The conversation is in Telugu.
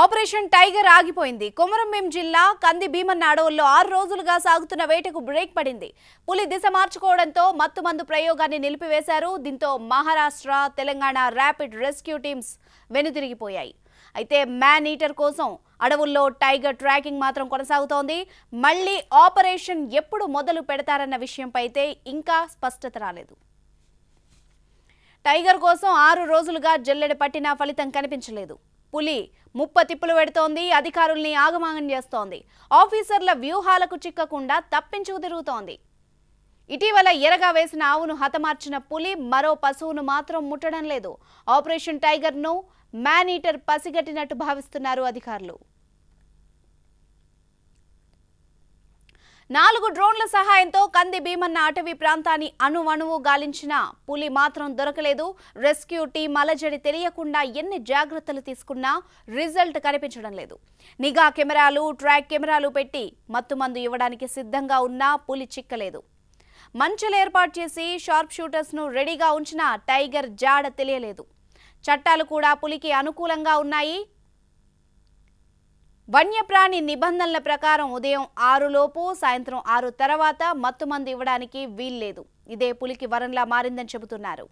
ఆపరేషన్ టైగర్ ఆగిపోయింది కొమరంభీం జిల్లా కంది భీమన్న అడవుల్లో ఆరు రోజులుగా సాగుతున్న వేటకు బ్రేక్ పడింది పులి దిశ మార్చుకోవడంతో మత్తుమందు ప్రయోగాన్ని నిలిపివేశారు దీంతో Maharashtra Telangana rapid rescue teams వెనుతిరిగిపోయాయి అయితే మ్యాన్ ఈటర్ కోసం అడవుల్లో టైగర్ ట్రాకింగ్ మాత్రం కొనసాగుతోంది మళ్లీ ఆపరేషన్ ఎప్పుడు మొదలు పెడతారన్న విషయంపై అయితే ఇంకా స్పష్టత రాలేదు టైగర్ కోసం ఆరు రోజులుగా జల్లెడ పట్టినా ఫలితం కనిపించలేదు పులి ముప్పతిప్పులు పెడుతోంది అధికారుల్ని ఆగమాగం చేస్తోంది ఆఫీసర్ల వ్యూహాలకు చిక్కకుండా తప్పించుకు తిరుగుతోంది ఇటీవల ఎరగా వేసిన ఆవును హతమార్చిన పులి మరో పశువును మాత్రం ముట్టడం లేదు ఆపరేషన్ టైగర్ను మ్యానీటర్ పసిగట్టినట్టు భావిస్తున్నారు అధికారులు నాలుగు డ్రోన్ల సహాయంతో కంది భీమన్న అటవీ ప్రాంతాన్ని అణువణువు గాలించిన పులి మాత్రం దొరకలేదు రెస్క్యూ టీం అలజడి తెలియకుండా ఎన్ని జాగ్రత్తలు తీసుకున్నా రిజల్ట్ కనిపించడం లేదు నిఘా కెమెరాలు ట్రాక్ కెమెరాలు పెట్టి మత్తుమందు ఇవ్వడానికి సిద్ధంగా ఉన్నా పులి చిక్కలేదు మంచులు ఏర్పాటు చేసి షార్ప్ షూటర్స్ను రెడీగా ఉంచిన టైగర్ జాడ తెలియలేదు చట్టాలు కూడా పులికి అనుకూలంగా ఉన్నాయి వన్యప్రాణి నిబంధనల ప్రకారం ఉదయం ఆరులోపు సాయంత్రం ఆరు తర్వాత మత్తుమందు ఇవ్వడానికి వీల్లేదు ఇదే పులికి వరంలా మారిందని చెబుతున్నారు